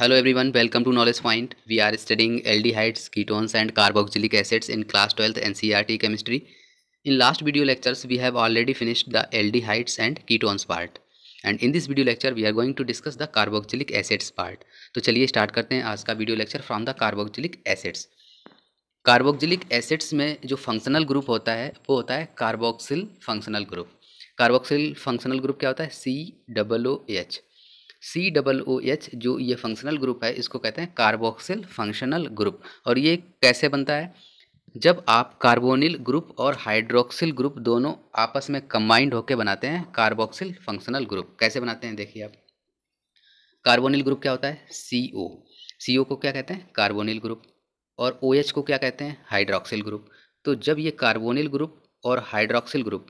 Hello everyone welcome to knowledge point we are studying aldehydes ketones and carboxylic acids in class twelfth N C R T chemistry in last video lectures we have already finished the aldehydes and ketones part and in this video lecture we are going to discuss the carboxylic acids part तो चलिए start करते हैं आज का video lecture from the carboxylic acids carboxylic acids में जो functional group होता है वो होता है carboxyl functional group carboxyl functional group क्या होता है C W H C double O H जो ये फंक्शनल ग्रुप है इसको कहते हैं कार्बोक्सिल फंक्शनल ग्रुप और ये कैसे बनता है जब आप कार्बोनिल ग्रुप और हाइड्रोक्सिल ग्रुप दोनों आपस में कंबाइंड होकर बनाते हैं कार्बोक्सिल फंक्शनल ग्रुप कैसे बनाते हैं देखिए आप कार्बोनिल ग्रुप क्या होता है सी ओ सी ओ को क्या कहते हैं कार्बोनिल ग्रुप और ओ एच को क्या कहते हैं हाइड्रोक्सिल ग्रुप तो जब ये कार्बोनिल ग्रुप और हाइड्रोक्सिल ग्रुप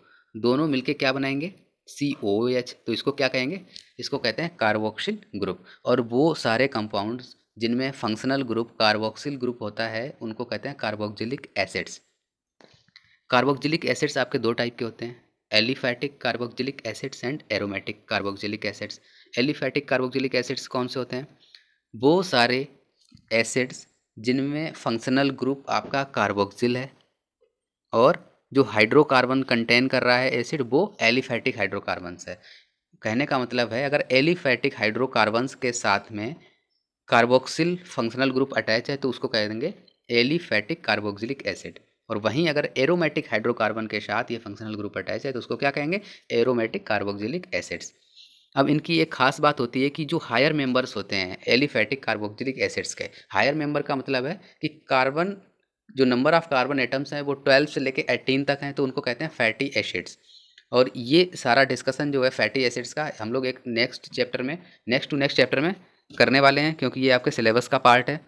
दोनों मिलके क्या बनाएंगे सी ओ एच तो इसको क्या कहेंगे इसको कहते हैं कार्बोक्सिल ग्रुप और वो सारे कंपाउंड्स जिनमें फंक्शनल ग्रुप कार्बोक्सिल ग्रुप होता है उनको कहते हैं कार्बोक्जिलिक एसिड्स कार्बोक्जिलिक एसिड्स आपके दो टाइप के होते हैं aliphatic carboxylic acids and aromatic carboxylic acids aliphatic carboxylic acids कौन से होते हैं वो सारे एसिड्स जिनमें फंक्शनल ग्रुप आपका कार्बोक्सिल है और जो हाइड्रोकार्बन कंटेन कर रहा है एसिड वो एलिफैटिक हाइड्रोकार्बन्स है कहने का मतलब है अगर एलिफैटिक हाइड्रोकार्बन्स के साथ में कार्बोक्सिल फंक्शनल ग्रुप अटैच है तो उसको कह देंगे एलिफैटिक कार्बोक्सिलिक एसिड और वहीं अगर एरोमेटिक हाइड्रोकार्बन के साथ ये फंक्शनल ग्रुप अटैच है तो उसको क्या कहेंगे एरोमेटिक कार्बोक्सिलिक एसिड्स अब इनकी एक खास बात होती है कि जो हायर मेंबर्स होते हैं एलिफैटिक कार्बोक्सिलिक एसिड्स के हायर मेंबर का मतलब है कि कार्बन जो नंबर ऑफ़ कार्बन एटम्स हैं वो ट्वेल्थ से लेके एटीन तक हैं तो उनको कहते हैं फैटी एसिड्स और ये सारा डिस्कसन जो है फैटी एसिड्स का हम लोग एक नेक्स्ट चैप्टर में नेक्स्ट टू नेक्स्ट चैप्टर में करने वाले हैं क्योंकि ये आपके सिलेबस का पार्ट है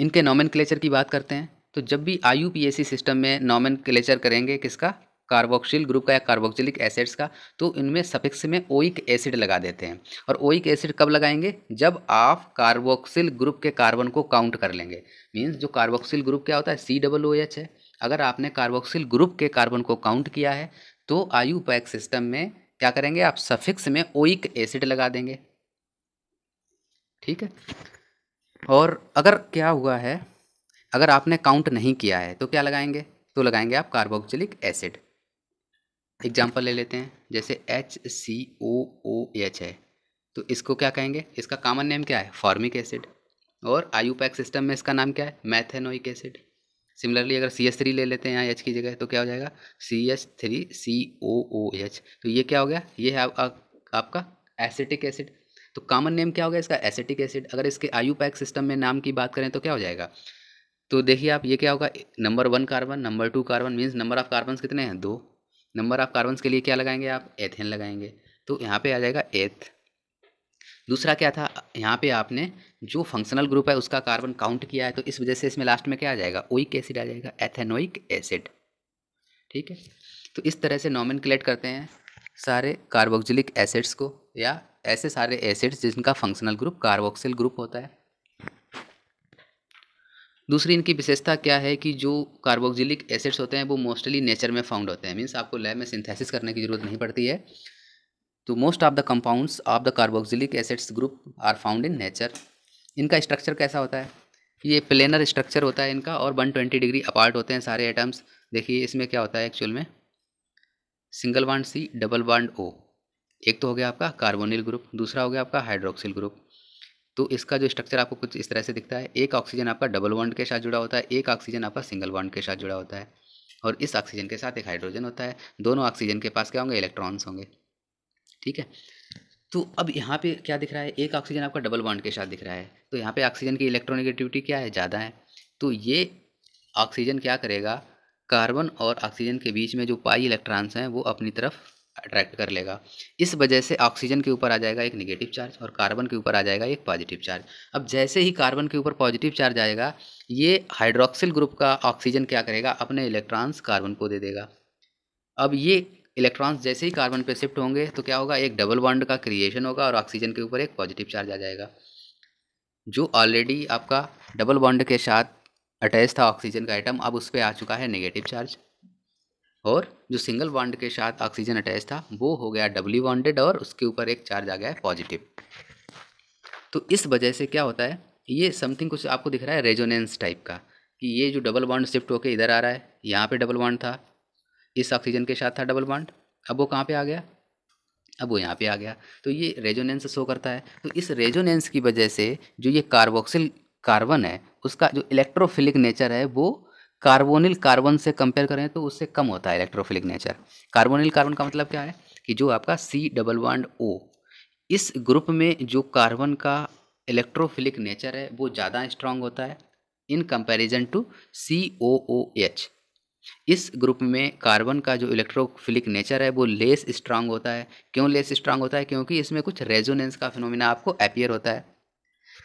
इनके नॉमन की बात करते हैं तो जब भी आई सिस्टम में नॉमन करेंगे किसका कार्बोक्सिल ग्रुप का या कार्बोक्सिलिक एसिड्स का तो इनमें सफिक्स में ओइक एसिड लगा देते हैं और ओइक एसिड कब लगाएंगे जब आप कार्बोक्सिल ग्रुप के कार्बन को काउंट कर लेंगे मीन्स जो कार्बोक्सिल ग्रुप क्या होता है सी डबल ओ एच है अगर आपने कार्बोक्सिल ग्रुप के कार्बन को काउंट किया है तो आयु पैक सिस्टम में क्या करेंगे आप सफिक्स में ओइक एसिड लगा देंगे ठीक है और अगर क्या हुआ है अगर आपने काउंट नहीं किया है तो क्या लगाएंगे तो लगाएंगे आप कार्बोक्सिलिक एसिड एग्जाम्पल ले लेते हैं जैसे H C O O H है तो इसको क्या कहेंगे इसका कॉमन नेम क्या है फॉर्मिक एसिड और पैक सिस्टम में इसका नाम क्या है मैथेनोइक एसिड सिमिलरली अगर सी एस थ्री ले लेते हैं यहाँ एच की जगह तो क्या हो जाएगा C H three C O O H तो ये क्या हो गया ये है आप, आ, आपका एसिटिक एसिड तो कॉमन नेम क्या हो गया इसका एसिटिक एसिड अगर इसके पैक सिस्टम में नाम की बात करें तो क्या हो जाएगा तो देखिए आप ये क्या होगा number one carbon number two carbon means number of carbon कितने हैं दो नंबर ऑफ कार्बन्स के लिए क्या लगाएंगे आप एथेन लगाएंगे तो यहाँ पे आ जाएगा एथ दूसरा क्या था यहाँ पे आपने जो फंक्शनल ग्रुप है उसका कार्बन काउंट किया है तो इस वजह से इसमें लास्ट में क्या आ जाएगा ओइक एसिड आ जाएगा एथेनोइक एसिड ठीक है तो इस तरह से नॉमिन करते हैं सारे कार्बोक्जिलिक एसिड्स को या ऐसे सारे एसिड्स जिनका फंक्शनल ग्रुप कार्बोक्सिल ग्रुप होता है दूसरी इनकी विशेषता क्या है कि जो कार्बोक्जिलिक एसिड्स होते हैं वो मोस्टली नेचर में फाउंड होते हैं मीन्स आपको लैब में सिंथेसिस करने की ज़रूरत नहीं पड़ती है तो most of the compounds of the carboxylic acids group are found in nature इनका स्ट्रक्चर कैसा होता है ये प्लेनर स्ट्रक्चर होता है इनका और ट्वेंटी डिग्री अपार्ट होते हैं सारे एटम्स देखिए इसमें क्या होता है एक्चुअल में single bond C double bond O एक तो हो गया आपका कार्बोनिल ग्रुप दूसरा हो गया आपका हाइड्रोक्सिल ग्रुप तो इसका जो स्ट्रक्चर आपको कुछ इस तरह से दिखता है एक ऑक्सीजन आपका डबल बॉन्ड के साथ जुड़ा होता है एक ऑक्सीजन आपका सिंगल बॉन्ड के साथ जुड़ा होता है और इस ऑक्सीजन के साथ एक हाइड्रोजन होता है दोनों ऑक्सीजन के पास क्या होंगे इलेक्ट्रॉन्स होंगे ठीक है तो अब यहाँ पे क्या दिख रहा है एक ऑक्सीजन आपका डबल बॉन्ड के साथ दिख रहा है तो यहाँ पे ऑक्सीजन की इलेक्ट्रोनेगेटिविटी क्या है ज़्यादा है तो ये ऑक्सीजन क्या करेगा कार्बन और ऑक्सीजन के बीच में जो पाई इलेक्ट्रॉन्स हैं वो अपनी तरफ अट्रैक्ट कर लेगा इस वजह से ऑक्सीजन के ऊपर आ जाएगा एक निगेटिव चार्ज और कार्बन के ऊपर आ जाएगा एक पॉजिटिव चार्ज अब जैसे ही कार्बन के ऊपर पॉजिटिव चार्ज आएगा ये हाइड्रोक्सिल ग्रुप का ऑक्सीजन क्या करेगा अपने इलेक्ट्रॉन्स कार्बन को दे देगा अब ये इलेक्ट्रॉन्स जैसे ही कार्बन पे शिफ्ट होंगे तो क्या होगा एक डबल बॉन्ड का क्रिएशन होगा और ऑक्सीजन के ऊपर एक पॉजिटिव चार्ज आ जाएगा जो ऑलरेडी आपका डबल बॉन्ड के साथ अटैच था ऑक्सीजन का आइटम अब उस पर आ चुका है नेगेटिव चार्ज और जो सिंगल बॉन्ड के साथ ऑक्सीजन अटैच था वो हो गया डबली बॉन्डेड और उसके ऊपर एक चार्ज आ गया है पॉजिटिव तो इस वजह से क्या होता है ये समथिंग कुछ आपको दिख रहा है रेजोनेंस टाइप का कि ये जो डबल बॉन्ड शिफ्ट होकर इधर आ रहा है यहाँ पे डबल बॉन्ड था इस ऑक्सीजन के साथ था डबल बॉन्ड अब वो कहाँ पे आ गया अब वो यहाँ पे आ गया तो ये रेजोनेंस शो करता है तो इस रेजोनेंस की वजह से जो ये कार्बोक्सिल कार्बन है उसका जो इलेक्ट्रोफिलिक नेचर है वो कार्बोनिल कार्बन से कंपेयर करें तो उससे कम होता है इलेक्ट्रोफिलिक नेचर कार्बोनिल कार्बन का मतलब क्या है कि जो आपका सी डबल वन ओ इस ग्रुप में जो कार्बन का इलेक्ट्रोफिलिक नेचर है वो ज़्यादा स्ट्रांग होता है in comparison to C O O H इस ग्रुप में कार्बन का जो इलेक्ट्रोफिलिक नेचर है वो लेस स्ट्रांग होता है क्यों लेस स्ट्रांग होता है क्योंकि इसमें कुछ रेजोनेंस का फिनोमिना आपको अपियर होता है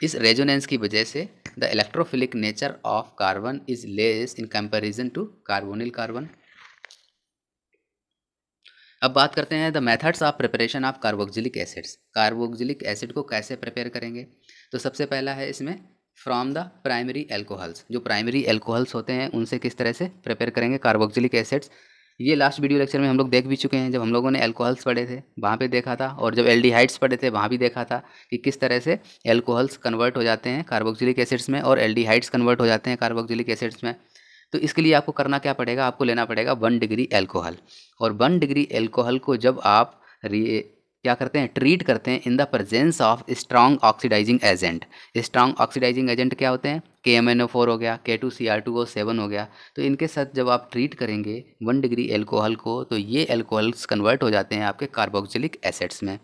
इस रेजोनेंस की वजह से the electrophilic nature of carbon is less in comparison to carbonyl carbon अब बात करते हैं the methods of preparation of carboxylic acids carboxylic acid को कैसे प्रिपेयर करेंगे तो सबसे पहला है इसमें फ्रॉम द प्राइमरी एल्कोहल्स जो प्राइमरी एल्कोहल्स होते हैं उनसे किस तरह से प्रिपेयर करेंगे कार्बोक्जिलिक एसिड्स ये लास्ट वीडियो लेक्चर में हम लोग देख भी चुके हैं जब हम लोगों ने एल्कोहल्स पढ़े थे वहाँ पे देखा था और जब एल्डिहाइड्स पढ़े थे वहाँ भी देखा था कि किस तरह से एल्कोहल्स कन्वर्ट हो जाते हैं कार्बोक्जिलिक एसिड्स में और एल्डिहाइड्स कन्वर्ट हो जाते हैं कार्बोक्जिलिक एसिड्स में तो इसके लिए आपको करना क्या पड़ेगा आपको लेना पड़ेगा वन डिग्री एल्कोहल और वन डिग्री एल्कोहल को जब आप क्या करते हैं ट्रीट करते हैं in the presence of strong oxidizing agent strong oxidizing agent क्या होते हैं के एम एन ओ फोर हो गया K two C R two O seven हो गया तो इनके साथ जब आप ट्रीट करेंगे वन डिग्री एल्कोहल को तो ये एल्कोहल्स कन्वर्ट हो जाते हैं आपके कार्बोक्सिलिक एसिड्स में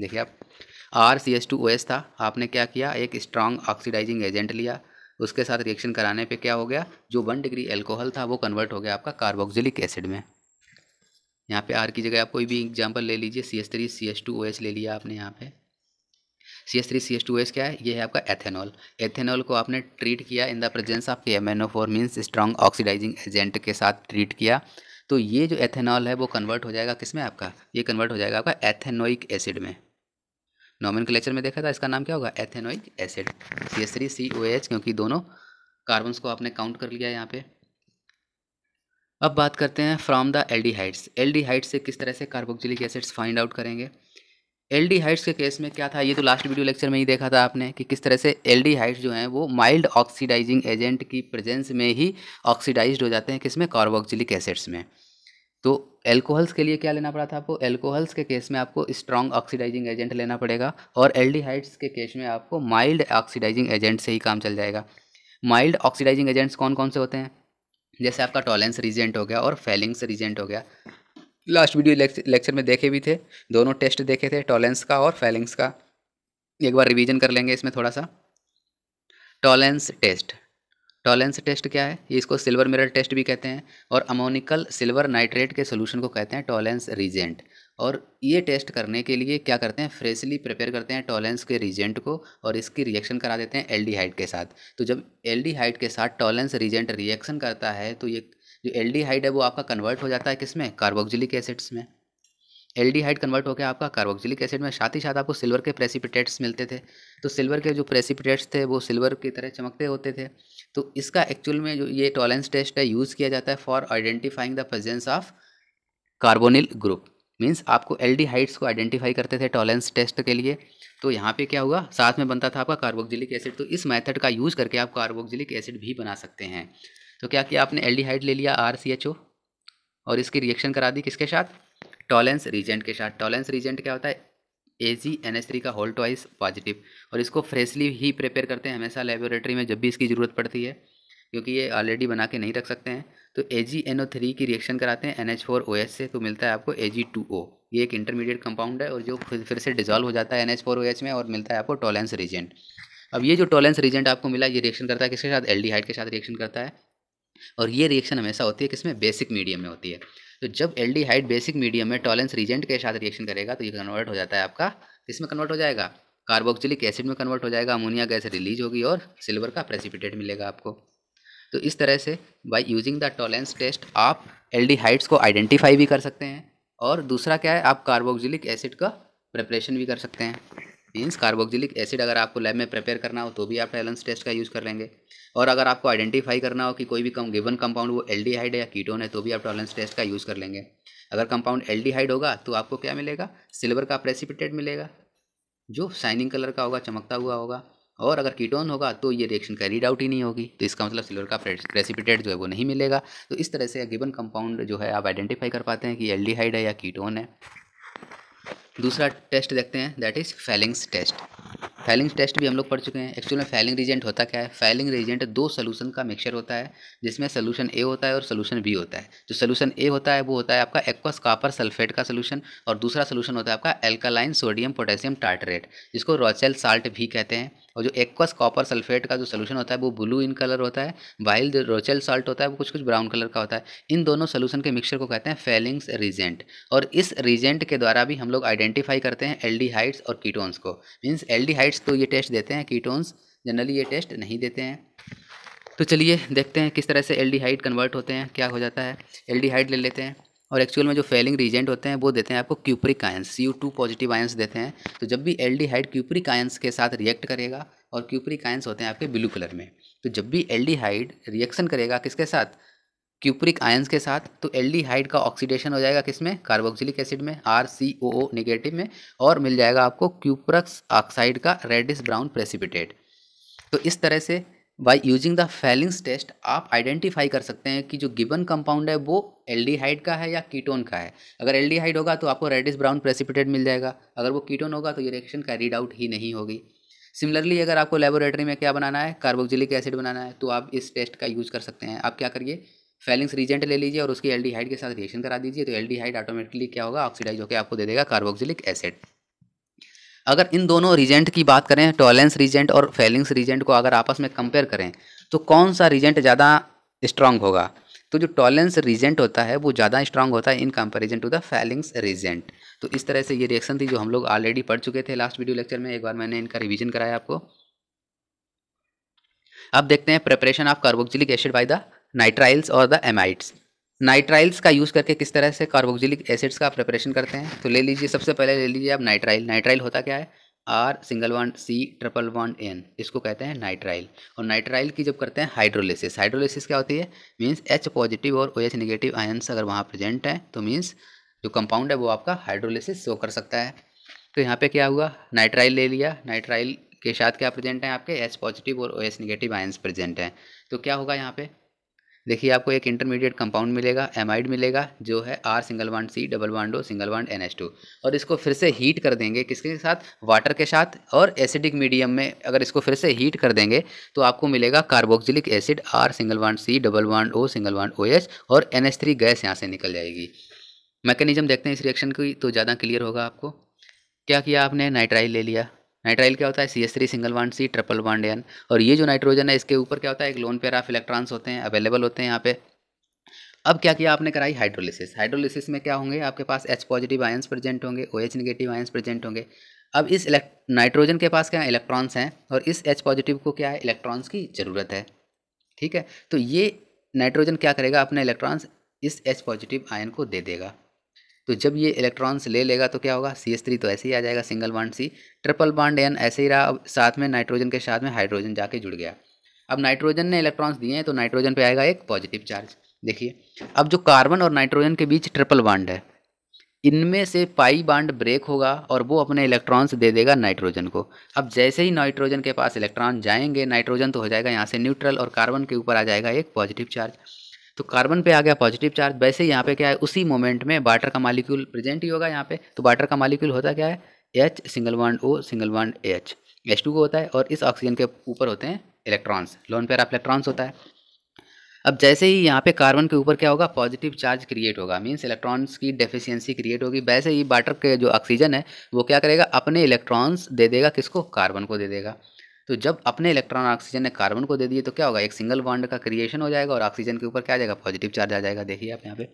देखिए आप R C S two O S था आपने क्या किया एक स्ट्रांग ऑक्सीडाइजिंग एजेंट लिया उसके साथ रिएक्शन कराने पे क्या हो गया जो वन डिग्री एल्कोहल था वो कन्वर्ट हो गया आपका कार्बोक्सिलिक एसिड में यहाँ पे आर की जगह आप कोई भी एग्जाम्पल ले लीजिए C S three C S two O S ले लिया आपने यहाँ पे C S three C S two S क्या है ये है आपका एथेनॉल एथेनॉल को आपने ट्रीट किया in the presence of M four means strong oxidizing agent के साथ ट्रीट किया तो ये जो एथेनॉल है वो कन्वर्ट हो जाएगा किस में आपका ये कन्वर्ट हो जाएगा आपका एथेनोइक एसिड में नॉमिन क्लेचर में देखा था इसका नाम क्या होगा ethanoic acid C S three C O H क्योंकि दोनों कार्बन्स को आपने काउंट कर लिया यहाँ पे अब बात करते हैं फ्रॉम द एल्डिहाइड्स एल्डिहाइड्स से किस तरह से कार्बोक्सिलिक एसिड्स फाइंड आउट करेंगे एल्डिहाइड्स के केस में क्या था ये तो लास्ट वीडियो लेक्चर में ही देखा था आपने कि किस तरह से एल्डिहाइड्स जो हैं वो माइल्ड ऑक्सीडाइजिंग एजेंट की प्रेजेंस में ही ऑक्सीडाइज्ड हो जाते हैं किसमें कार्बोक्सिलिक एसिड्स में तो एल्कोहल्स के लिए क्या लेना पड़ा था आपको एल्कोहल्स के केस में आपको स्ट्रॉन्ग ऑक्सीडाइजिंग एजेंट लेना पड़ेगा और एल्डिहाइड्स के केस में आपको माइल्ड ऑक्सीडाइजिंग एजेंट से ही काम चल जाएगा माइल्ड ऑक्सीडाइजिंग एजेंट्स कौन कौन से होते हैं जैसे आपका टॉलेंस रीजेंट हो गया और फेलिंग्स रीजेंट हो गया लास्ट वीडियो लेक्चर में देखे भी थे दोनों टेस्ट देखे थे टॉलेंस का और फेलिंग्स का एक बार रिवीजन कर लेंगे इसमें थोड़ा सा टॉलेंस टेस्ट टॉलेंस टेस्ट क्या है ये इसको सिल्वर मिरर टेस्ट भी कहते हैं और अमोनिकल सिल्वर नाइट्रेट के सोल्यूशन को कहते हैं टॉलेंस रीजेंट और ये टेस्ट करने के लिए क्या करते हैं फ्रेशली प्रिपेयर करते हैं टॉलेंस के रिजेंट को और इसकी रिएक्शन करा देते हैं एल्डिहाइड के साथ तो जब एल्डिहाइड के साथ टॉलेंस रिजेंट रिएक्शन करता है तो ये जो एल्डिहाइड है वो आपका कन्वर्ट हो जाता है किसमें कार्बोक्जिलिक एसिड्स में एल्डिहाइड कन्वर्ट होकर आपका कार्बोक्जिलिक एसिड में साथ ही साथ आपको सिल्वर के प्रेसिपिटेट्स मिलते थे तो सिल्वर के जो प्रेसिपिटेट्स थे वो सिल्वर की तरह चमकते होते थे तो इसका एक्चुअल में जो ये टॉलेंस टेस्ट है यूज़ किया जाता है for identifying the presence of carbonyl group means आपको एल हाइट्स को आइडेंटिफाई करते थे टॉलेंस टेस्ट के लिए तो यहाँ पे क्या हुआ साथ में बनता था आपका कार्बोक्जिलिक एसिड तो इस मेथड का यूज़ करके आप कार्बोक्जिलिक एसिड भी बना सकते हैं तो क्या किया आपने एल ले लिया आर और इसकी रिएक्शन करा दी किसके साथ टॉलेंस रीजेंट के साथ टॉलेंस रीजेंट क्या होता है A G N S three का होल ट्वाइस पॉजिटिव और इसको फ्रेशली ही प्रिपेयर करते हैं हमेशा लेबोरेटरी में जब भी इसकी ज़रूरत पड़ती है क्योंकि ये ऑलरेडी बना के नहीं रख सकते हैं तो ए थ्री की रिएक्शन कराते हैं NH4OH से तो मिलता है आपको ओ ये एक इंटरमीडिएट कंपाउंड है और जो फिर से डिजॉल्व हो जाता है NH4OH में और मिलता है आपको टॉलेंस रिजेंट अब ये जो टॉलेंस रिजेंट आपको मिला ये रिएक्शन करता है किसके साथ एल्डिहाइड के साथ रिएक्शन करता है और ये रिएक्शन हमेशा होती है किसमें बेसिक मीडियम में होती है तो जब एल्डिहाइड बेसिक मीडियम में टॉलेंस रिजेंट के साथ रिएक्शन करेगा तो ये कन्वर्ट हो जाता है आपका किसमें कन्वर्ट हो जाएगा कार्बोक्सिलिक एसिड में कन्वर्ट हो जाएगा अमोनिया गैस रिलीज होगी और सिल्वर का प्रेसिपिटेट मिलेगा आपको तो इस तरह से by using the Tollens test आप एल्डिहाइड्स को आइडेंटिफाई भी कर सकते हैं और दूसरा क्या है आप कार्बोक्जिलिक एसिड का प्रिपरेशन भी कर सकते हैं मीन्स कार्बोक्जिलिक एसिड अगर आपको लैब में प्रिपेयर करना हो तो भी आप टैलेंस टेस्ट का यूज़ कर लेंगे और अगर आपको आइडेंटिफाई करना हो कि कोई भी कम गिवन कंपाउंड वो एल्डिहाइड है या कीटोन है तो भी आप टॉलेंस टेस्ट का यूज़ कर लेंगे अगर कंपाउंड एल्डिहाइड होगा तो आपको क्या मिलेगा सिल्वर का प्रेसिपिटेट मिलेगा जो शाइनिंग कलर का होगा चमकता हुआ होगा और अगर कीटोन होगा तो ये रिएक्शन रीड आउट ही नहीं होगी तो इसका मतलब सिल्वर का प्रेसिपिटेट जो है वो नहीं मिलेगा तो इस तरह से गिवन कंपाउंड जो है आप आइडेंटिफाई कर पाते हैं कि एल है या कीटोन है दूसरा टेस्ट देखते हैं that is Fehling's test Fehling's test भी हम लोग पढ़ चुके हैं एक्चुअल में फैलिंग रीजेंट होता क्या है फैलिंग रीजेंट दो सोलूशन का मिक्सचर होता है जिसमें सोलूशन ए होता है और सोलूशन बी होता है जो सोलूशन ए होता है वो होता है आपका एक्वस कापर सल्फेट का सोलूशन और दूसरा सोलूशन होता है आपका एल्कालाइन सोडियम पोटेशियम टार्टरेट जिसको रॉचेल साल्ट भी कहते हैं और जो एक्वस कॉपर सल्फेट का जो सोल्यूशन होता है वो ब्लू इन कलर होता है वाइल जो रोचल सॉल्ट होता है वो कुछ कुछ ब्राउन कलर का होता है इन दोनों सोल्यूशन के मिक्सचर को कहते हैं फेलिंग्स रीजेंट और इस रीजेंट के द्वारा भी हम लोग आइडेंटिफाई करते हैं एल और कीटोन्स को मीन्स एल तो ये टेस्ट देते हैं कीटोन्स जनरली ये टेस्ट नहीं देते हैं तो चलिए देखते हैं किस तरह से एल्डिहाइड कन्वर्ट होते हैं क्या हो जाता है एल्डिहाइड ले लेते हैं और एक्चुअल में जो फेलिंग रीजेंट होते हैं वो देते हैं आपको cupric ions C two positive ions देते हैं तो जब भी एल्डिहाइड क्यूपरिक आयंस के साथ रिएक्ट करेगा और क्यूपरिक आयंस होते हैं आपके ब्लू कलर में तो जब भी एल्डिहाइड रिएक्शन करेगा किसके साथ क्यूपरिक आयंस के साथ तो एल्डिहाइड का ऑक्सीडेशन हो जाएगा किसमें कार्बोक्सिलिक एसिड में R C O O negative में और मिल जाएगा आपको क्यूपरक्स ऑक्साइड का रेडिस ब्राउन प्रेसिपिटेट तो इस तरह से by using the Fehling's test आप आइडेंटिफाई कर सकते हैं कि जो गिबन कंपाउंड है वो एल्डिहाइड का है या कीटोन का है अगर एल्डिहाइड होगा तो आपको रेडिस ब्राउन प्रेसिपिटेड मिल जाएगा अगर वो कीटोन होगा तो ये रिएक्शन रीड आउट ही नहीं होगी सिमिलरली अगर आपको लेबोरेटरी में क्या बनाना है कार्बोक्जिलिक एसिड बनाना है तो आप इस टेस्ट का यूज़ कर सकते हैं आप क्या करिए फेलिंग्स रीजेंट ले लीजिए और उसकी एल्डिहाइड के साथ रिएक्शन करा दीजिए तो एल्डिहाइड ऑटोमेटिकली क्या होगा ऑक्सीडाइज होकर आपको दे देगा कार्बोक्जिलिक एसिड अगर इन दोनों रीजेंट की बात करें टॉलेंस रीजेंट और फेलिंग्स रीजेंट को अगर आपस में कंपेयर करें तो कौन सा रीजेंट ज़्यादा स्ट्रांग होगा तो जो टॉलेंस रीजेंट होता है वो ज़्यादा स्ट्रांग होता है in comparison to the Fehling's reagent तो इस तरह से ये रिएक्शन थी जो हम लोग ऑलरेडी पढ़ चुके थे लास्ट वीडियो लेक्चर में एक बार मैंने इनका रिविजन कराया आपको अब देखते हैं preparation of carboxylic acid by the nitriles और द एमाइट्स नाइट्राइल्स का यूज़ करके किस तरह से कार्बोक्सिलिक एसिड्स का प्रिपरेशन करते हैं तो ले लीजिए सबसे पहले ले लीजिए आप नाइट्राइल नाइट्राइल होता क्या है R single one C triple one N इसको कहते हैं नाइट्राइल और नाइट्राइल की जब करते हैं हाइड्रोलिसिस हाइड्रोलिसिस क्या होती है मीन्स एच पॉजिटिव और ओ एच निगेटिव आयन्स अगर वहाँ प्रेजेंट हैं तो मीन्स जो कंपाउंड है वो आपका हाइड्रोलिसिस शो कर सकता है तो यहाँ पे क्या हुआ नाइट्राइल ले लिया नाइट्राइल के साथ क्या प्रेजेंट है आपके एच पॉजिटिव और O H negative ions present हैं तो क्या होगा यहाँ पे देखिए आपको एक इंटरमीडिएट कंपाउंड मिलेगा एमाइड मिलेगा जो है R single one C double one dough single one N H two और इसको फिर से हीट कर देंगे किसके साथ वाटर के साथ और एसिडिक मीडियम में अगर इसको फिर से हीट कर देंगे तो आपको मिलेगा carboxylic acid R single one C double one O single one O H और एन एच थ्री गैस यहाँ से निकल जाएगी मैकेनिज्म देखते हैं इस रिएक्शन की तो ज़्यादा क्लियर होगा आपको क्या किया आपने नाइट्राइल ले लिया नाइट्राइल क्या होता है C S three single one C triple one N और ये जो नाइट्रोजन है इसके ऊपर क्या होता है एक लोन पेयर ऑफ इलेक्ट्रॉन्स होते हैं अवेलेबल होते हैं यहाँ पे अब क्या किया आपने कराई हाइड्रोलिसिस हाइड्रोलिसिस में क्या होंगे आपके पास एच पॉजिटिव आयंस प्रेजेंट होंगे O H negative ions present होंगे अब इस नाइट्रोजन के पास क्या इलेक्ट्रॉन्स हैं और इस एच पॉजिटिव को क्या है इलेक्ट्रॉन्स की ज़रूरत है ठीक है तो ये नाइट्रोजन क्या करेगा अपने इलेक्ट्रॉन्स इस एच पॉजिटिव आयन को दे देगा तो जब ये इलेक्ट्रॉन्स ले लेगा तो क्या होगा सी एस थ्री तो ऐसे ही आ जाएगा single bond C triple bond N ऐसे ही रहा अब साथ में नाइट्रोजन के साथ में हाइड्रोजन जाके जुड़ गया अब नाइट्रोजन ने इलेक्ट्रॉन्स दिए हैं तो नाइट्रोजन पे आएगा एक पॉजिटिव चार्ज देखिए अब जो कार्बन और नाइट्रोजन के बीच ट्रिपल बाड है इनमें से पाई बाड ब्रेक होगा और वो अपने इलेक्ट्रॉन्स दे देगा नाइट्रोजन को अब जैसे ही नाइट्रोजन के पास इलेक्ट्रॉन जाएंगे नाइट्रोजन तो हो जाएगा यहाँ से न्यूट्रल और कार्बन के ऊपर आ जाएगा एक पॉजिटिव चार्ज तो कार्बन पे आ गया पॉजिटिव चार्ज वैसे यहाँ पे क्या है उसी मोमेंट में वाटर का मालिक्यूल प्रेजेंट ही होगा यहाँ पे तो वाटर का मालिक्यूल होता क्या है H single one O single one H H two को होता है और इस ऑक्सीजन के ऊपर होते हैं electrons lone pair of electrons होता है अब जैसे ही यहाँ पे कार्बन के ऊपर क्या होगा पॉजिटिव चार्ज क्रिएट होगा मीन्स इलेक्ट्रॉन्स की डेफिशिएंसी क्रिएट होगी वैसे ही वाटर के जो ऑक्सीजन है वो क्या करेगा अपने इलेक्ट्रॉन्स दे देगा किसको कार्बन को दे देगा तो जब अपने इलेक्ट्रॉन ऑक्सीजन ने कार्बन को दे दिए तो क्या होगा एक सिंगल बॉन्ड का क्रिएशन हो जाएगा और ऑक्सीजन के ऊपर क्या आ जाएगा पॉजिटिव चार्ज आ जाएगा देखिए आप यहाँ पे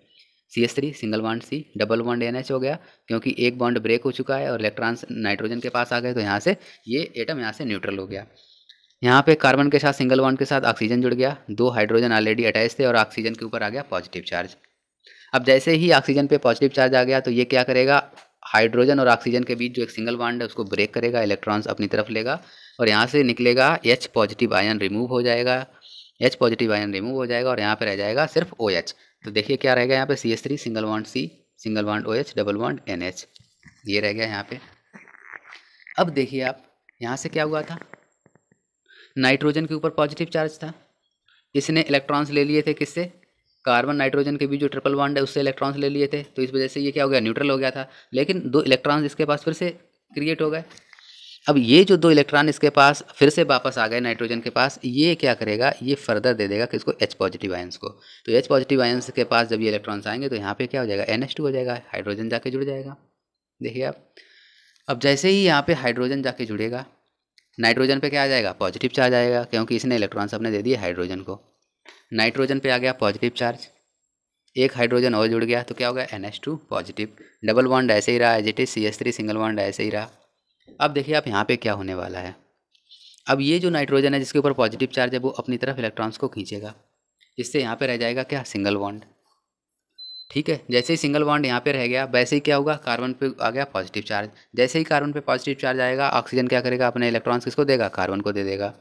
C S three single bond C double bond N हो गया क्योंकि एक बॉन्ड ब्रेक हो चुका है और इलेक्ट्रॉन नाइट्रोजन के पास आ गए तो यहाँ से ये एटम यहाँ से न्यूट्रल हो गया यहाँ पे कार्बन के साथ सिंगल बॉन्ड के साथ ऑक्सीजन जुड़ गया दो हाइड्रोजन ऑलरेडी अटैच थे और ऑक्सीजन के ऊपर आ गया पॉजिटिव चार्ज अब जैसे ही ऑक्सीजन पे पॉजिटिव चार्ज आ गया तो ये क्या करेगा हाइड्रोजन और ऑक्सीजन के बीच जो एक सिंगल बॉन्ड है उसको ब्रेक करेगा इलेक्ट्रॉन्स अपनी तरफ लेगा और यहाँ से निकलेगा एच पॉजिटिव आयन रिमूव हो जाएगा एच पॉजिटिव आयन रिमूव हो जाएगा और यहाँ पर रह जाएगा सिर्फ ओ OH. तो देखिए क्या रहेगा यहाँ पर C S three single bond C single bond O H double bond N H ये रह गया यहाँ पर अब देखिए आप यहाँ से क्या हुआ था नाइट्रोजन के ऊपर पॉजिटिव चार्ज था इसने इलेक्ट्रॉन्स ले लिए थे किससे कार्बन नाइट्रोजन के बीच जो ट्रिपल बॉन्ड है उससे इलेक्ट्रॉन्स ले लिए थे तो इस वजह से ये क्या हो गया न्यूट्रल हो गया था लेकिन दो इलेक्ट्रॉन्स इसके पास फिर से क्रिएट हो गए अब ये जो दो इलेक्ट्रॉन इसके पास फिर से वापस आ गए नाइट्रोजन के पास ये क्या करेगा ये फर्दर दे देगा किसको एच पॉजिटिव आयंस को तो एच पॉजिटिव आयंस के पास जब ये इलेक्ट्रॉन्स आएंगे तो यहाँ पे क्या हो जाएगा एन एच टू हो जाएगा हाइड्रोजन जाके जुड़ जाएगा देखिए आप अब जैसे ही यहाँ पे हाइड्रोजन जाके जुड़ेगा नाइट्रोजन पे क्या आ जाएगा पॉजिटिव चार्ज आएगा क्योंकि इसने इलेक्ट्रॉन्स अपने दे दिए हाइड्रोजन को नाइट्रोजन पे आ गया पॉजिटिव चार्ज एक हाइड्रोजन और जुड़ गया तो क्या हो गया N S two positive double bond ऐसे ही रहा as it is C S three single bond ऐसे ही रहा अब देखिए आप यहाँ पे क्या होने वाला है अब ये जो नाइट्रोजन है जिसके ऊपर पॉजिटिव चार्ज है वो अपनी तरफ इलेक्ट्रॉन्स को खींचेगा इससे यहाँ पे रह जाएगा क्या सिंगल बॉन्ड ठीक है जैसे ही सिंगल बॉन्ड यहाँ पे रह गया वैसे ही क्या होगा कार्बन पे आ गया पॉजिटिव चार्ज जैसे ही कार्बन पे पॉजिटिव चार्ज आएगा ऑक्सीजन क्या करेगा अपने इलेक्ट्रॉन्स किसको देगा कार्बन को दे देगा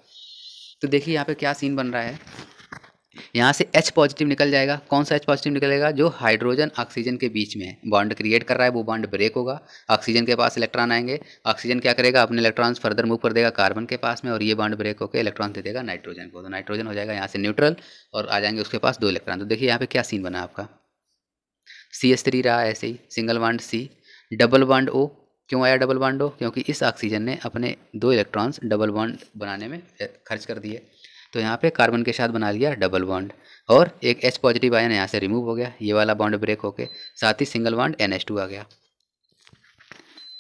तो देखिए यहाँ पर क्या सीन बन रहा है यहाँ से H पॉजिटिव निकल जाएगा कौन सा H पॉजिटिव निकलेगा जो हाइड्रोजन ऑक्सीजन के बीच में है बॉन्ड क्रिएट कर रहा है वो बॉन्ड ब्रेक होगा ऑक्सीजन के पास इलेक्ट्रॉन आएंगे ऑक्सीजन क्या करेगा अपने इलेक्ट्रॉन्स फर्दर मूव कर देगा कार्बन के पास में और ये बॉन्ड ब्रेक होकर इलेक्ट्रॉन दे देगा नाइट्रोजन को तो नाइट्रोजन हो जाएगा यहाँ से न्यूट्रल और आ जाएंगे उसके पास दो इलेक्ट्रॉन तो देखिए यहाँ पर क्या सीन बना आपका सी एस थ्री रहा ऐसे ही single bond C double bond O क्यों आया डबल बॉन्ड ओ क्योंकि इस ऑक्सीजन ने अपने दो इलेक्ट्रॉन्स डबल बॉन्ड बनाने में खर्च कर दिए तो यहाँ पे कार्बन के साथ बना लिया डबल बॉन्ड और एक एच पॉजिटिव आयन यहाँ से रिमूव हो गया ये वाला बॉन्ड ब्रेक होके साथ ही single bond N H two आ गया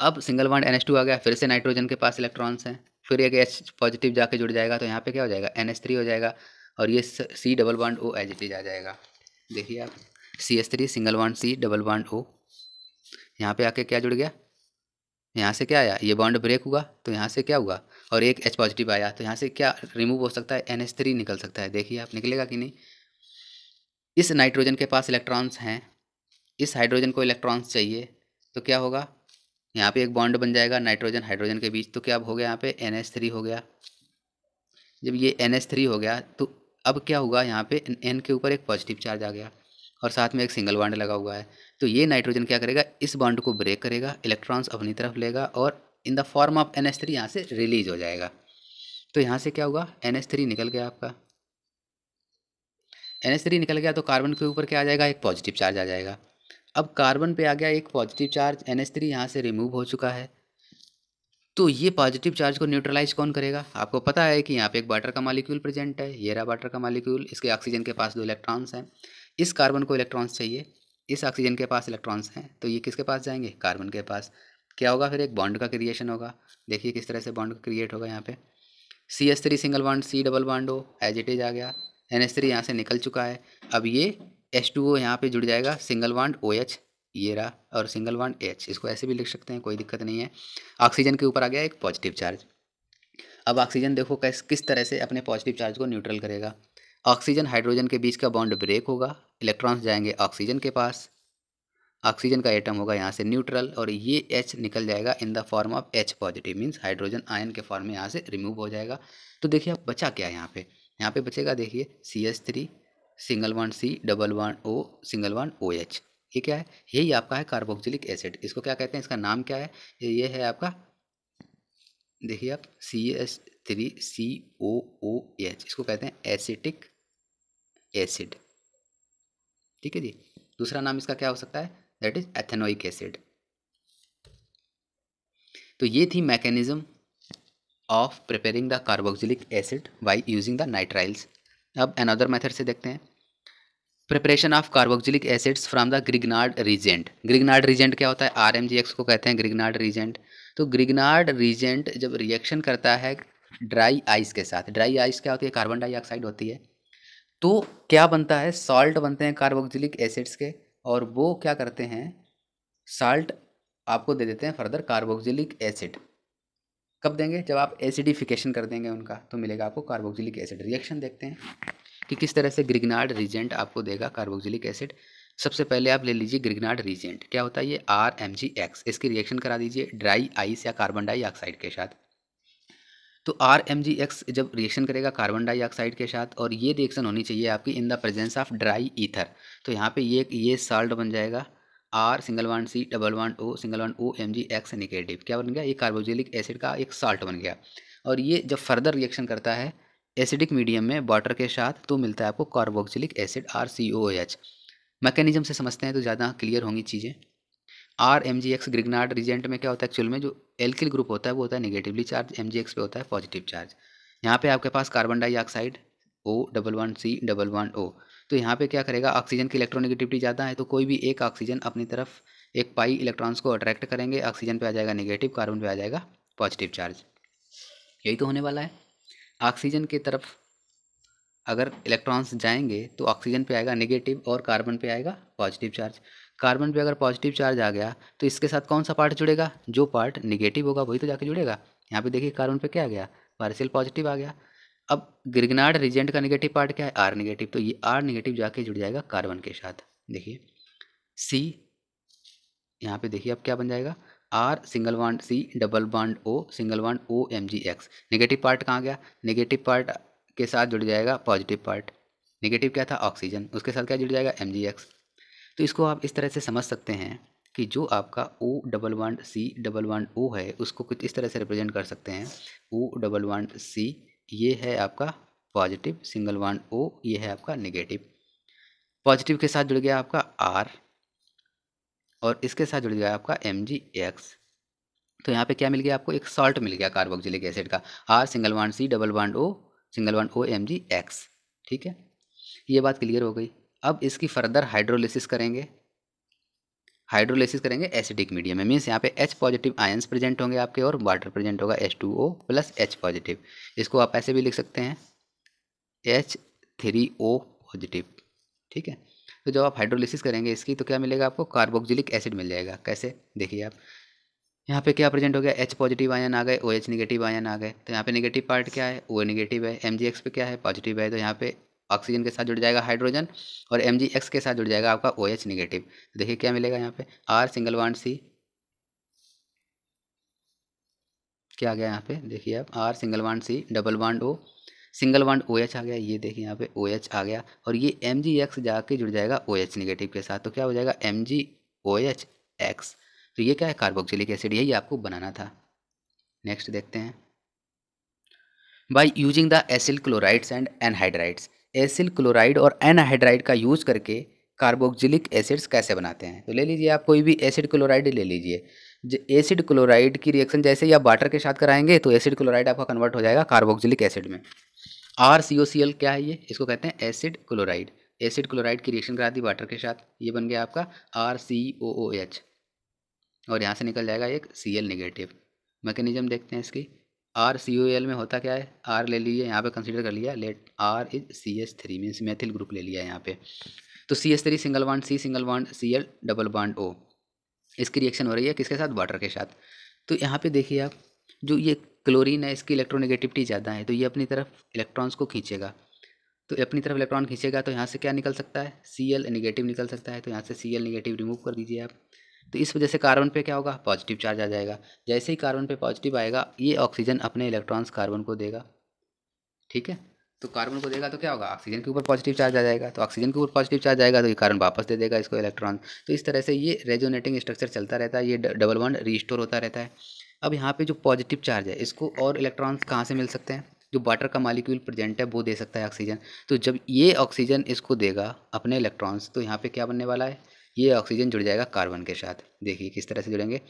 अब single bond N H two आ गया फिर से नाइट्रोजन के पास इलेक्ट्रॉन्स हैं फिर एक एच पॉजिटिव जाके जुड़ जाएगा तो यहाँ पे क्या हो जाएगा एन एच थ्री हो जाएगा और ये C double bond O H T आ जाएगा देखिए आप C S three single bond C double bond O यहाँ पर आके क्या जुड़ गया यहाँ से क्या आया ये बॉन्ड ब्रेक हुआ तो यहाँ से क्या हुआ और एक एच पॉजिटिव आया तो यहाँ से क्या रिमूव हो सकता है एन थ्री निकल सकता है देखिए आप निकलेगा कि नहीं इस नाइट्रोजन के पास इलेक्ट्रॉन्स हैं इस हाइड्रोजन को इलेक्ट्रॉन्स चाहिए तो क्या होगा यहाँ पे एक बॉन्ड बन जाएगा नाइट्रोजन हाइड्रोजन के बीच तो क्या हो गया यहाँ पे एन एस थ्री हो गया जब ये एन एस थ्री हो गया तो अब क्या हुआ यहाँ पे एन के ऊपर एक पॉजिटिव चार्ज आ गया और साथ में एक सिंगल बॉन्ड लगा हुआ है तो ये नाइट्रोजन क्या करेगा इस बॉन्ड को ब्रेक करेगा इलेक्ट्रॉन्स अपनी तरफ लेगा और in the form of N S three यहाँ से रिलीज हो जाएगा तो यहाँ से क्या होगा एन एस थ्री निकल गया आपका एन एस थ्री निकल गया तो कार्बन के ऊपर क्या आ जाएगा एक पॉजिटिव चार्ज आ जाएगा अब कार्बन पे आ गया एक positive charge N S three यहाँ से रिमूव हो चुका है तो ये पॉजिटिव चार्ज को न्यूट्रलाइज कौन करेगा आपको पता है कि यहाँ पे एक वाटर का मालिक्यूल प्रेजेंट है ये रहा वाटर का मालिक्यूल इसके ऑक्सीजन के पास दो इलेक्ट्रॉन्स हैं इस कार्बन को इलेक्ट्रॉन्स चाहिए इस ऑक्सीजन के पास इलेक्ट्रॉन्स हैं तो ये किसके पास जाएंगे कार्बन के पास क्या होगा फिर एक बॉन्ड का क्रिएशन होगा देखिए किस तरह से बॉन्ड क्रिएट होगा यहाँ पे C S three single bond C double bond हो एज इट इज आ गया एन एस थ्री यहाँ से निकल चुका है अब ये एच टू ओ यहाँ पर जुड़ जाएगा सिंगल बॉन्ड ओ एच ये रहा और सिंगल बॉन्ड एच इसको ऐसे भी लिख सकते हैं कोई दिक्कत नहीं है ऑक्सीजन के ऊपर आ गया एक पॉजिटिव चार्ज अब ऑक्सीजन देखो कैस किस तरह से अपने पॉजिटिव चार्ज को न्यूट्रल करेगा ऑक्सीजन हाइड्रोजन के बीच का बॉन्ड ब्रेक होगा इलेक्ट्रॉन्स जाएंगे ऑक्सीजन के पास ऑक्सीजन का एटम होगा यहाँ से न्यूट्रल और ये एच निकल जाएगा in the form of H positive means hydrogen ion के फॉर्म में यहाँ से रिमूव हो जाएगा तो देखिए अब बचा क्या है यहाँ पे यहाँ पे बचेगा देखिए C H three single one C double one O single one O H ये क्या है यही आपका है कार्बोक्सिलिक एसिड इसको क्या कहते हैं इसका नाम क्या है ये है आपका देखिए आप C S three C O O H इसको कहते हैं एसिटिक एसिड ठीक है जी दूसरा नाम इसका क्या हो सकता है दैट इज एथेनोइक एसिड तो ये थी mechanism of preparing the carboxylic acid by using the nitriles अब अनदर मेथड से देखते हैं preparation of carboxylic acids from the Grignard reagent Grignard reagent क्या होता है आर को कहते हैं ग्रिगनार्ड रीजेंट तो ग्रिगनार्ड रीजेंट जब रिएक्शन करता है ड्राई आइस के साथ ड्राई आइस क्या होती है कार्बन डाइऑक्साइड होती है तो क्या बनता है सॉल्ट बनते हैं कार्बोक्सिलिक एसिड्स के और वो क्या करते हैं साल्ट आपको दे देते हैं फर्दर कार्बोक्जिलिक एसिड कब देंगे जब आप एसिडिफिकेशन कर देंगे उनका तो मिलेगा आपको कार्बोक्जिलिक एसिड रिएक्शन देखते हैं कि किस तरह से ग्रिगनार्ड रिजेंट आपको देगा कार्बोक्जिलिक एसिड सबसे पहले आप ले लीजिए ग्रिगनार्ड रिजेंट क्या होता है ये आर एम जी एक्स इसकी रिएक्शन करा दीजिए ड्राई आइस या कार्बन डाइऑक्साइड के साथ तो आर एम जी एक्स जब रिएक्शन करेगा कार्बन डाइऑक्साइड के साथ और ये रिएक्शन होनी चाहिए आपकी in the presence of dry ether तो यहाँ पे ये ये साल्ट बन जाएगा R single one C double one O single one O M G X negative क्या बन गया ये कार्बोजिलिक एसिड का एक साल्ट बन गया और ये जब फर्दर रिएक्शन करता है एसिडिक मीडियम में वाटर के साथ तो मिलता है आपको carboxylic acid R C O H mechanism से समझते हैं तो ज़्यादा क्लियर होंगी चीज़ें R M G X Grignard reagent में क्या होता है एक्चुअल में जो एल्किल ग्रुप होता है वो होता है negatively charge M G X पे होता है पॉजिटिव चार्ज यहाँ पे आपके पास carbon dioxide O double one C double one O तो यहाँ पे क्या करेगा ऑक्सीजन की इलेक्ट्रोनेगेटिविटी ज़्यादा है तो कोई भी एक ऑक्सीजन अपनी तरफ एक पाई इलेक्ट्रॉन्स को अट्रैक्ट करेंगे ऑक्सीजन पे आ जाएगा नेगेटिव कार्बन पर आ जाएगा पॉजिटिव चार्ज यही तो होने वाला है ऑक्सीजन की तरफ अगर इलेक्ट्रॉन्स जाएंगे तो ऑक्सीजन पे आएगा नेगेटिव और कार्बन पे आएगा पॉजिटिव चार्ज कार्बन पे अगर पॉजिटिव चार्ज आ गया तो इसके साथ कौन सा पार्ट जुड़ेगा जो पार्ट निगेटिव होगा वही तो जाके जुड़ेगा यहाँ पे देखिए कार्बन पे क्या आ गया पार्सियल पॉजिटिव आ गया अब ग्रिगनाड रिजेंट का निगेटिव पार्ट क्या है आर निगेटिव तो ये आर निगेटिव जाके जुड़ जाएगा कार्बन के साथ देखिए सी यहाँ पे देखिए अब क्या बन जाएगा R single bond C double bond O single bond O M G X negative part कहाँ गया निगेटिव पार्ट के साथ जुड़ जाएगा पॉजिटिव पार्ट निगेटिव क्या था ऑक्सीजन उसके साथ क्या जुड़ जाएगा एम जी एक्स तो इसको आप इस तरह से समझ सकते हैं कि जो आपका O double one C double one O है उसको कुछ इस तरह से रिप्रेजेंट कर सकते हैं ओ डबल वन सी ये है आपका पॉजिटिव सिंगल वन ओ ये है आपका नेगेटिव पॉजिटिव के साथ जुड़ गया आपका आर और इसके साथ जुड़ गया आपका एम जी एक्स तो यहाँ पे क्या मिल गया आपको एक सॉल्ट मिल गया कार्बोक्जिलिक एसिड का R single one C double one O single one O M G X ठीक है ये बात क्लियर हो गई अब इसकी फर्दर हाइड्रोलिसिस करेंगे हाइड्रोलिसिस करेंगे एसिडिक मीडियम में मीन्स यहाँ पे एच पॉजिटिव आयंस प्रेजेंट होंगे आपके और वाटर प्रेजेंट होगा H two O plus H positive इसको आप ऐसे भी लिख सकते हैं एच थ्री ओ पॉजिटिव ठीक है तो जब आप हाइड्रोलिसिस करेंगे इसकी तो क्या मिलेगा आपको कार्बोक्जिलिक एसिड मिल जाएगा कैसे देखिए आप यहाँ पे क्या प्रेजेंट हो गया एच पॉजिटिव आयन आ गए ओ एच निगेटिव आयन आ गए तो यहाँ पे निगेटिव पार्ट क्या है ओ निगेटिव है एम जी एक्स पे क्या है पॉजिटिव है तो यहाँ पे ऑक्सीजन के साथ जुड़ जाएगा हाइड्रोजन और एम के साथ जुड़ जाएगा आपका ओ OH नेगेटिव देखिए क्या मिलेगा यहाँ पे आर सिंगल वन सी क्या आ गया यहाँ पे देखिए आप R single one C double one O single one O H आ गया ये देखिए यहाँ पे ओ OH आ गया और ये एम जी एक्स जाके जुड़ जाएगा ओ OH निगेटिव के साथ तो क्या हो जाएगा M G O H X तो ये क्या है कार्बोक्सिलिक एसिड यही आपको बनाना था नेक्स्ट देखते हैं by using the acyl chlorides and anhydrides acyl chloride और एनहाइड्राइड का यूज़ करके कार्बोक्जिलिक एसिड्स कैसे बनाते हैं तो ले लीजिए आप कोई भी एसिड क्लोराइड ले लीजिए एसिड क्लोराइड की रिएक्शन जैसे ही आप वाटर के साथ कराएंगे तो एसिड क्लोराइड आपका कन्वर्ट हो जाएगा कार्बोक्जिलिक एसिड में R C O C L क्या है ये इसको कहते हैं एसिड क्लोराइड एसिड क्लोराइड की रिएक्शन करा दी वाटर के साथ ये बन गया आपका are C O O H और यहाँ से निकल जाएगा एक सी एल निगेटिव मैकेनिज्म देखते हैं इसकी आर सी ओ एल में होता क्या है आर ले लिए यहाँ पे कंसीडर कर लिया let R is C S three means methyl group ले लिया यहाँ पे तो C S three single bond C single bond C L double bond O इसकी रिएक्शन हो रही है किसके साथ वाटर के साथ तो यहाँ पे देखिए आप जो ये क्लोरीन है इसकी इलेक्ट्रोनिगेटिविटी ज़्यादा है तो ये अपनी तरफ इलेक्ट्रॉन्स को खींचेगा तो अपनी तरफ इलेक्ट्रॉन खींचेगा तो यहाँ से क्या निकल सकता है सी एल निगेटिव निकल सकता है तो यहाँ से सी एल निगेटिव रिमूव कर दीजिए आप तो इस वजह से कार्बन पे क्या होगा पॉजिटिव चार्ज आ जाएगा जैसे ही कार्बन पे पॉजिटिव आएगा ये ऑक्सीजन अपने इलेक्ट्रॉन्स कार्बन को देगा ठीक है तो कार्बन को देगा तो क्या होगा ऑक्सीजन के ऊपर पॉजिटिव चार्ज आ जाएगा तो ऑक्सीजन के ऊपर पॉजिटिव चार्ज आएगा तो ये कार्बन वापस दे देगा इसको इलेक्ट्रॉन तो इस तरह से ये रेजोनेटिंग स्ट्रक्चर चलता रहता है ये डबल वन रिस्टोर होता रहता है अब यहाँ पर जो पॉजिटिव चार्ज है इसको और इलेक्ट्रॉन्स कहाँ से मिल सकते हैं जो वाटर का मालिक्यूल प्रेजेंट है वो दे सकता है ऑक्सीजन तो जब ये ऑक्सीजन इसको देगा अपने इलेक्ट्रॉन्स तो यहाँ पे क्या बनने वाला है ये ऑक्सीजन जुड़ जाएगा कार्बन के साथ देखिए किस तरह से जुड़ेंगे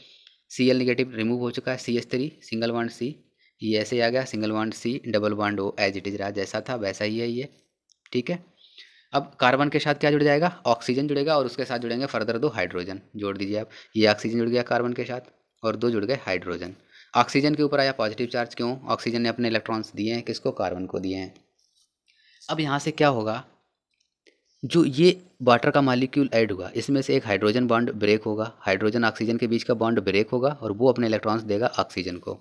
सी एल निगेटिव रिमूव हो चुका है C S three single bond C ये ऐसे आ गया single bond C double bond O as it is रहा जैसा था वैसा ही है ये ठीक है अब कार्बन के साथ क्या जुड़ जाएगा ऑक्सीजन जुड़ेगा और उसके साथ जुड़ेंगे फर्दर दो हाइड्रोजन जोड़ दीजिए आप ये ऑक्सीजन जुड़ गया कार्बन के साथ और दो जुड़ गए हाइड्रोजन ऑक्सीजन के ऊपर आया पॉजिटिव चार्ज क्यों ऑक्सीजन ने अपने इलेक्ट्रॉन्स दिए हैं किसको कार्बन को दिए हैं अब यहाँ से क्या होगा जो ये वाटर का मालिक्यूल ऐड हुआ इसमें से एक हाइड्रोजन बॉन्ड ब्रेक होगा हाइड्रोजन ऑक्सीजन के बीच का बॉन्ड ब्रेक होगा और वो अपने इलेक्ट्रॉन्स देगा ऑक्सीजन को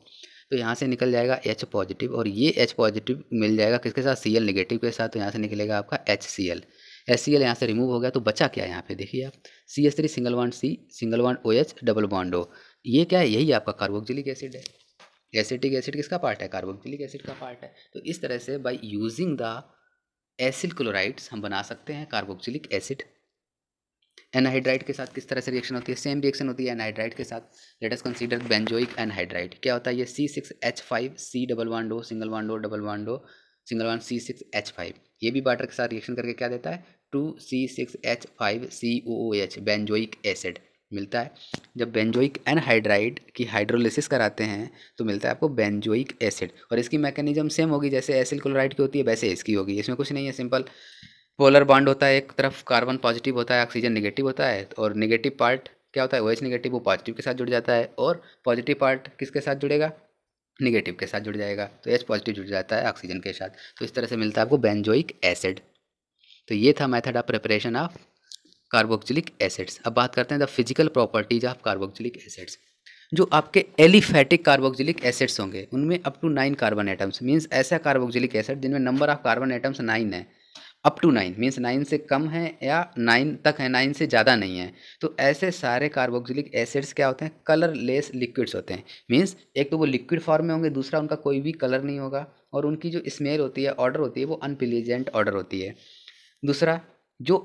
तो यहाँ से निकल जाएगा एच पॉजिटिव और ये एच पॉजिटिव मिल जाएगा किसके साथ सी एल निगेटिव के साथ तो यहाँ से निकलेगा आपका H C L H C L यहाँ से रिमूव हो गया तो बचा क्या यहाँ पे देखिए आप C S three single bond C single bond O H double bond O ये क्या है यही आपका कार्बोक्जिलिक एसिड है एसिटिक एसिड किसका पार्ट है कार्बोक्जिलिक एसिड का पार्ट है तो इस तरह से by using the acid chlorides हम बना सकते हैं कार्बोक्सिलिक एसिड एनहाइड्राइड के साथ किस तरह से रिएक्शन होती है सेम रिएक्शन होती है एनहाइड्राइड के साथ let us consider benzoic anhydride क्या होता है ये C six H five C double one dough single one O double one dough single one C six H five ये भी वाटर के साथ रिएक्शन करके क्या देता है two C six H five C O O H benzoic acid मिलता है जब बेंजोइक एनहाइड्राइड की हाइड्रोलिसिस कराते हैं तो मिलता है आपको बेंजोइक एसिड और इसकी मैकेनिज्म सेम होगी जैसे एसिल क्लोराइड की होती है वैसे इसकी होगी इसमें कुछ नहीं है सिंपल पोलर बॉन्ड होता है एक तरफ कार्बन पॉजिटिव होता है ऑक्सीजन निगेटिव होता है और निगेटिव पार्ट क्या होता है वो एच निगेटिव वो पॉजिटिव के साथ जुड़ जाता है और पॉजिटिव पार्ट किसके साथ जुड़ेगा निगेटिव के साथ जुड़ जाएगा तो एच पॉजिटिव जुड़ जाता है ऑक्सीजन के साथ तो इस तरह से मिलता है आपको बेंजोइक एसिड तो ये था method of preparation of carboxylic acids अब बात करते हैं the physical properties of carboxylic acids जो आपके एलिफेटिक कार्बोक्जिलिक एसिड्स होंगे उनमें up to nine carbon atoms means ऐसा कार्बोक्जिलिक एसिड जिनमें number of carbon atoms nine है up to nine means nine से कम है या नाइन तक है नाइन से ज़्यादा नहीं है तो ऐसे सारे कार्बोक्जिलिक एसिड्स क्या होते हैं कलरलेस लिक्विड्स होते हैं मीन्स एक तो वो लिक्विड फॉर्म में होंगे दूसरा उनका कोई भी कलर नहीं होगा और उनकी जो स्मेल होती है ऑर्डर होती है वो अनप्लीजेंट ऑर्डर होती है दूसरा जो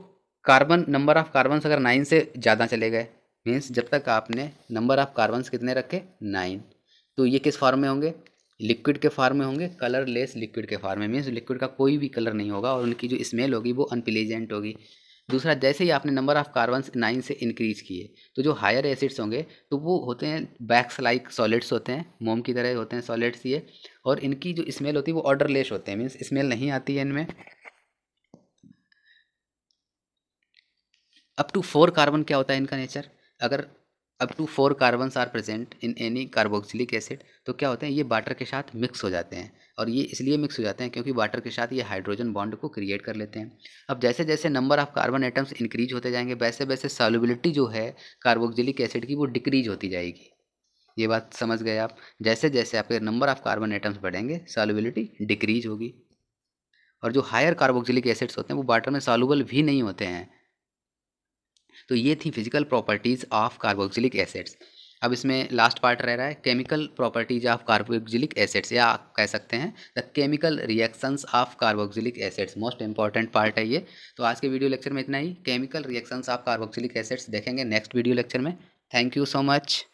कार्बन नंबर ऑफ कार्बन्स अगर नाइन से ज़्यादा चले गए मीन्स जब तक आपने नंबर ऑफ कार्बन्स कितने रखे नाइन तो ये किस फॉर्म में होंगे लिक्विड के फॉर्म में होंगे कलरलेस लिक्विड के फॉर्म में मीन्स लिक्विड का कोई भी कलर नहीं होगा और उनकी जो स्मेल होगी वो अनप्लीजेंट होगी दूसरा जैसे ही आपने नंबर ऑफ कार्बन्स नाइन से इंक्रीज किए तो जो हायर एसिड्स होंगे तो वो होते हैं बैक्स लाइक सॉलिड्स होते हैं मोम की तरह होते हैं सॉलिड्स ये और इनकी जो स्मेल होती है वो ऑर्डरलेस होते हैं मीन्स स्मेल नहीं आती है इनमें अप टू फोर कार्बन क्या होता है इनका नेचर अगर up to four carbon are present in any carboxylic acid तो क्या होते हैं ये वाटर के साथ मिक्स हो जाते हैं और ये इसलिए मिक्स हो जाते हैं क्योंकि वाटर के साथ ये हाइड्रोजन बॉन्ड को क्रिएट कर लेते हैं अब जैसे जैसे number of carbon atoms increase होते जाएंगे वैसे वैसे सॉलिबिलिटी जो है कार्बोक्सिलिक एसिड की वो डिक्रीज होती जाएगी ये बात समझ गए आप जैसे जैसे आपके नंबर ऑफ कार्बन एटम्स बढ़ेंगे सॉलिबिलिटी डिक्रीज होगी और जो हायर कार्बोक्सिलिक एसिड्स होते हैं वो वाटर में सॉलुबल भी नहीं होते हैं तो ये थी physical properties of carboxylic acids अब इसमें लास्ट पार्ट रह रहा है chemical properties of carboxylic acids या आप कह सकते हैं the chemical reactions of carboxylic acids most important part है ये तो आज के वीडियो लेक्चर में इतना ही chemical reactions of carboxylic acids देखेंगे नेक्स्ट वीडियो लेक्चर में थैंक यू सो मच